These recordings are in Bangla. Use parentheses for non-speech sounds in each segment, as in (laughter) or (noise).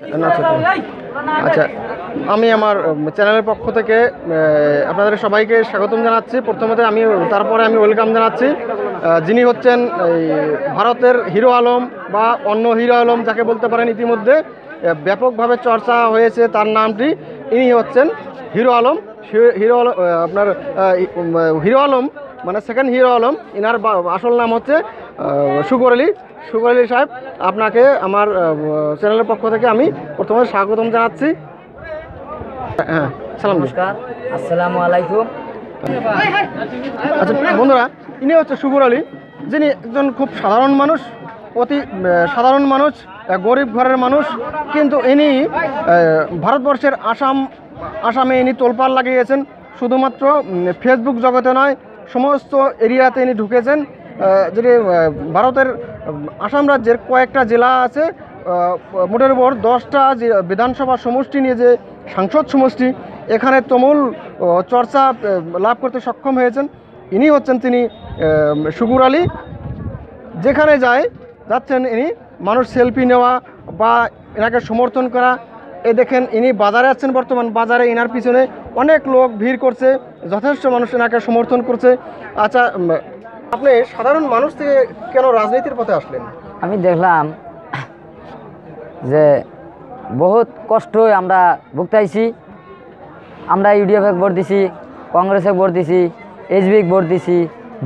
আচ্ছা, আচ্ছা আমি আমার চ্যানেলের পক্ষ থেকে আপনাদের সবাইকে স্বাগতম জানাচ্ছি প্রথমত আমি তারপরে আমি ওয়েলকাম জানাচ্ছি যিনি হচ্ছেন ভারতের হিরো আলম বা অন্য হিরো আলম যাকে বলতে পারেন ইতিমধ্যে ব্যাপকভাবে চর্চা হয়েছে তার নামটি ইনি হচ্ছেন হিরো আলম হিরো আলম আপনার হিরো আলম মানে সেকেন্ড হিরো আলম এনার আসল নাম হচ্ছে সুগর আলী সুগর আলী সাহেব আপনাকে আমার চ্যানেলের পক্ষ থেকে আমি প্রথমে স্বাগতম জানাচ্ছি হ্যাঁ সালাম নমস্কার আসসালামু আলাইকুম আচ্ছা বন্ধুরা ইনি হচ্ছে সুগর আলী যিনি একজন খুব সাধারণ মানুষ অতি সাধারণ মানুষ গরিব ঘরের মানুষ কিন্তু ইনি ভারতবর্ষের আসাম আসামে ইনি তোলপাড় লাগিয়েছেন শুধুমাত্র ফেসবুক জগতে নয় সমস্ত এরিয়াতে ইনি ঢুকেছেন যেটি ভারতের আসাম রাজ্যের কয়েকটা জেলা আছে মোটের উপর দশটা যে বিধানসভা সমষ্টি নিয়ে যে সাংসদ সমষ্টি এখানে তমুল চর্চা লাভ করতে সক্ষম হয়েছেন ইনি হচ্ছেন তিনি সুগুর আলী যেখানে যায় যাচ্ছেন ইনি মানুষ সেলফি নেওয়া বা এনাকে সমর্থন করা এ দেখেন ইনি বাজারে আছেন বর্তমান বাজারে এনার পিছনে অনেক লোক ভিড় করছে যথেষ্ট মানুষ এনাকে সমর্থন করছে আচ্ছা আপনি সাধারণ মানুষ থেকে কেন রাজনীতির পথে আসলেন আমি দেখলাম যে বহুত কষ্ট আমরা ভুগতাইছি আমরা ইউডিএফে ভোট দিছি কংগ্রেসে ভোট দিছি এইচবিক ভোট দিছি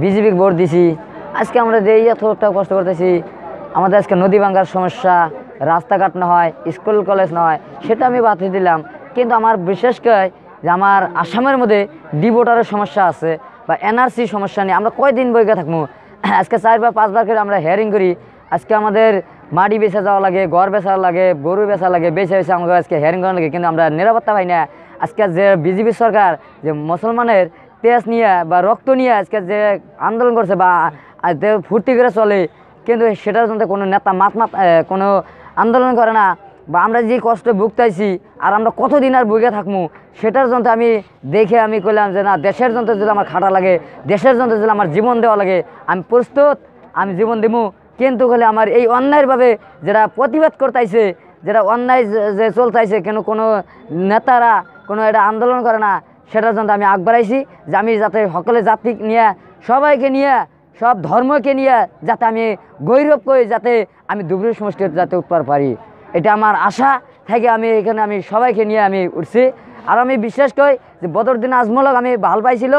বিজেপি ভোট দিছি আজকে আমরা যে এতটা কষ্ট করতেছি আমাদের আজকে নদী ভাঙ্গার সমস্যা রাস্তাঘাট না হয় স্কুল কলেজ না হয় সেটা আমি বাতিল দিলাম কিন্তু আমার বিশেষ করে যে আমার আসামের মধ্যে ডিভোটারের সমস্যা আছে বা এনআরসি সমস্যা নেই আমরা কয়দিন বইকে থাকবো (clears throat) আজকে চারবার পাঁচবার করে আমরা হেয়ারিং করি আজকে আমাদের মাটি বেচা যাওয়া লাগে গড় বেচা লাগে গরু বেচা লাগে বেছে বেছে আমাকে আজকে হেয়ারিং করা লাগে কিন্তু আমরা নিরাপত্তা পাই না আজকে যে বিজেপি সরকার যে মুসলমানের তেজ নিয়ে বা রক্ত নিয়ে আজকে যে আন্দোলন করছে বা ফুর্তি করে চলে কিন্তু সেটার জন্য কোনো নেতা মাত মাত কোনো আন্দোলন করে না বা আমরা যে কষ্ট ভুগতাইছি আর আমরা কতদিন আর ভুগে থাকবো সেটার জন্য আমি দেখে আমি কইলাম যে না দেশের জন্য যদি আমার খাটা লাগে দেশের জন্য যদি আমার জীবন দেওয়া লাগে আমি প্রস্তুত আমি জীবন দিব কিন্তু হলে আমার এই অন্যায়ভাবে যারা প্রতিবাদ করতেছে যারা অন্যায় যে চলতেছে কেন কোনো নেতারা কোনো এটা আন্দোলন করে না সেটার জন্য আমি আগবাড়াইছি যে আমি যাতে সকলে জাতি নিয়ে সবাইকে নিয়ে সব ধর্মকে নিয়ে যাতে আমি গৌরব করি যাতে আমি দুপুরের সমষ্টির যাতে উৎপার পারি এটা আমার আশা থেকে আমি এখানে আমি সবাইকে নিয়ে আমি উঠছি আর আমি বিশ্বাস করি যে বদরদিন আজমলক আমি ভাল পাইছিল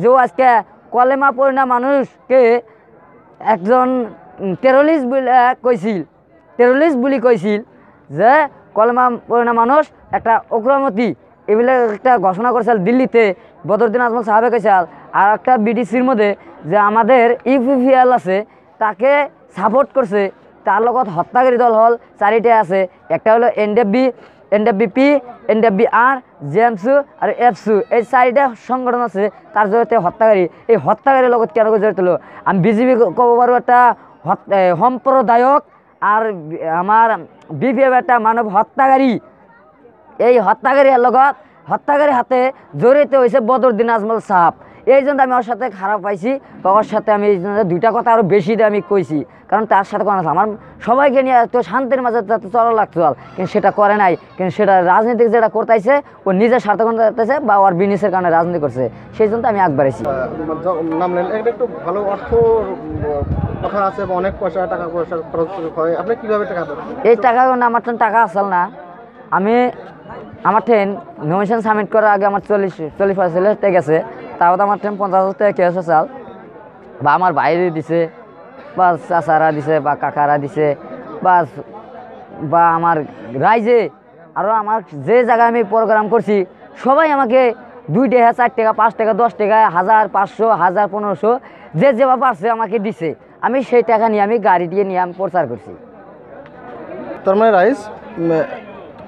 যেও আজকে কলেমা পরিণা মানুষকে একজন টেরোলিস্ট বলে কৈছিল টেরোলিস্ট বুলি কৈছিল যে কলেমা পরিণা মানুষ একটা অগ্রমতি এবিলাক একটা ঘোষণা করেছিল দিল্লিতে বদরুদ্দিন আজমল সাহেবে কৈশাল আর একটা বিডিসির মধ্যে যে আমাদের ইউপিপিএল আছে তাকে সাপোর্ট করছে তাৰ লগত হত্যাকাৰী দল হ'ল চারিটা আছে একটা হ'ল N D B N D B P N D B R J M চু আৰু এফ চু এই চাৰিটা সংগঠন আছে তাৰ জৰিয়তে হত্যাকাৰী এই হত্যাকাৰীৰ লগত কেনেকৈ জড়িত হলো আমি বিজেপি ক'ব পাৰোঁ এটা সম্প্ৰদায়ক আর আমার বিপিএফ একটা মানব হত্যাকারী এই হত্যাকারীর লগত হত্যাকারীর হাতে জড়িত হয়েছে বদরুদ্দিন আজমল সাহাব এই জন্য আমি ওর সাথে খারাপ পাইছি বা ওর সাথে আমি এই জন্য দুইটা কথা আরও বেশি দিয়ে আমি কইছি কারণ তার সাথে কোনো আমার সবাইকে নিয়ে এত শান্তির মাঝে তাতে চলা লাগতো আর কিন্তু সেটা করে নাই কিন্তু সেটা রাজনীতিক যেটা করতেছে ও নিজের স্বার্থ করতেছে বা ওর বিজনেসের কারণে রাজনীতি করছে সেই জন্য আমি আগ বাড়াইছি মানে একটু ভালো অর্থ কথা আছে বা অনেক পয়সা টাকা পয়সা খরচ হয় আপনি কীভাবে টাকা এই টাকা না আমার টাকা আসল না আমি আমার ট্রেন নমিশন সাবমিট করার আগে আমার চল্লিশ চল্লিশ পয়সা গেছে তাও আমার টাইম পঞ্চাশ হাজার টাকা ক্যাশ চাল বা আমার বাইরে দিছে বা চাচারা দিছে বা কাকারা দিছে বা বা আমার রাইজে আর আমার যে জায়গায় আমি প্রোগ্রাম করছি সবাই আমাকে দুই টাকা চার টাকা পাঁচ টাকা দশ টাকা হাজার পাঁচশো হাজার পনেরোশো যে যেভাবে পারছে আমাকে দিছে আমি সেই টাকা নিয়ে আমি গাড়ি দিয়ে নিয়ে আমি প্রচার করছি তার মানে রাইস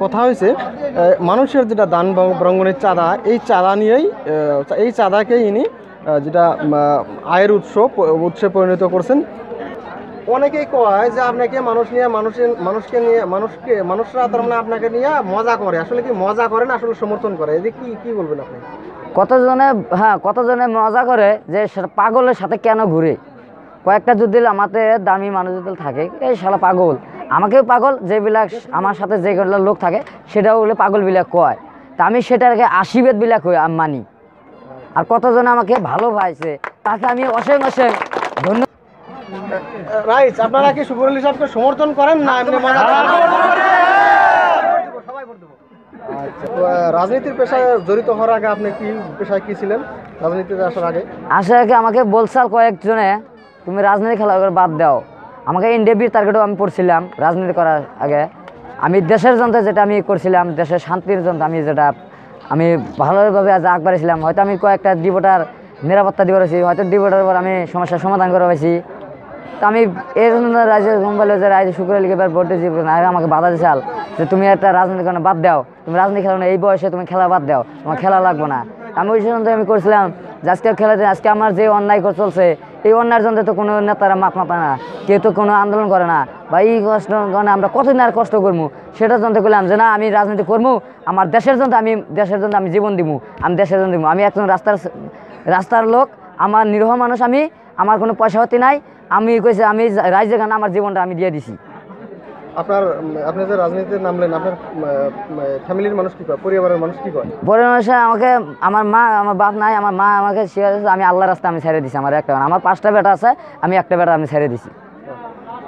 কথা হয়েছে মানুষের যেটা দান ব্রাঙ্গনের চাঁদা এই চাঁদা নিয়েই এই চাঁদাকেই ইনি যেটা আয়ের উৎস উৎসে পরিণত করছেন অনেকেই কয় যে আপনাকে মানুষ নিয়ে মানুষের মানুষকে নিয়ে মানুষকে মানুষরা তার মানে আপনাকে নিয়ে মজা করে আসলে কি মজা করে না আসলে সমর্থন করে যে কি কি বলবেন আপনি কতজনে হ্যাঁ কতজনে মজা করে যে পাগলের সাথে কেন ঘুরে কয়েকটা যদি আমাদের দামি মানুষ যদি থাকে এই সারা পাগল আমাকেও পাগল যেবিলাক আমার সাথে যেগুলো লোক থাকে সেটাও ওগুলো পাগল বিলা কয় তা আমি সেটাকে আশীর্বেদ বিলাক মানি আর কতজন আমাকে ভালো পাইছে তাকে আমি অসেম অসেম ধন্যবাদ আপনারা কি সুবরুল সাহেবকে সমর্থন করেন না আচ্ছা, রাজনীতির পেশায় জড়িত হওয়ার আগে আপনি কি পেশায় কি ছিলেন রাজনীতিতে আসার আগে আসার আগে আমাকে বলসাল কয়েকজনে তুমি রাজনীতি খেলা বাদ দাও আমাকে ইন্ডিয়াবির টার্গেটও আমি পড়ছিলাম রাজনীতি করার আগে আমি দেশের জন্য যেটা আমি করছিলাম দেশের শান্তির জন্য আমি যেটা আমি ভালোভাবে আজ আগ বাড়িয়েছিলাম হয়তো আমি কয়েকটা ডিবোটার নিরাপত্তা দিয়ে রয়েছি হয়তো ডিবোটার পর আমি সমস্যার সমাধান করে পাইছি তো আমি এই জন্য রাজ্য বলে যে রাজ্য শুক্র লিগে এবার ভোট দিয়েছি আমাকে বাধা দিছাল যে তুমি একটা রাজনীতি কারণে বাদ দাও তুমি রাজনীতি খেলো না এই বয়সে তুমি খেলা বাদ দাও তোমার খেলা লাগবে না আমি ওই সিদ্ধান্ত আমি করছিলাম যে আজকে খেলাতে আজকে আমার যে অন্যায় চলছে এই অন্যার জন্য তো কোনো নেতারা মাপ মাপা না কেউ তো কোনো আন্দোলন করে না বা এই কষ্ট মানে আমরা কতদিন আর কষ্ট করবো সেটার জন্য করলাম যে না আমি রাজনীতি করবো আমার দেশের জন্য আমি দেশের জন্য আমি জীবন দিব আমি দেশের জন্য দিব আমি একজন রাস্তার রাস্তার লোক আমার নিরহ মানুষ আমি আমার কোনো পয়সা হতে নাই আমি কইছে আমি রাইজে কেন আমার জীবনটা আমি দিয়ে দিছি আপনার আপনি যে রাজনীতিতে নামলেন আপনার ফ্যামিলির মানুষ কী কয় পরিবারের মানুষ কী কয় পরিবারের মানুষ হ্যাঁ, আমাকে আমার মা আমার বাপ নাই আমার মা আমাকে শেয়ার আমি আল্লাহ রাস্তা আমি ছেড়ে দিছি আমার একটা আমার পাঁচটা বেটা আছে আমি একটা বেটা আমি ছেড়ে দিছি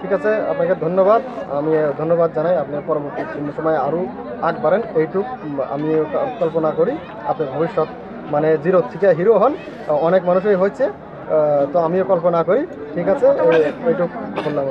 ঠিক আছে আপনাকে ধন্যবাদ আমি ধন্যবাদ জানাই আপনি পরবর্তী সময় আরও আগ বাড়েন এইটুক আমি কল্পনা করি আপনার ভবিষ্যৎ মানে জিরো থেকে হিরো হন অনেক মানুষই হয়েছে তো আমিও কল্পনা করি ঠিক আছে এইটুক ধন্যবাদ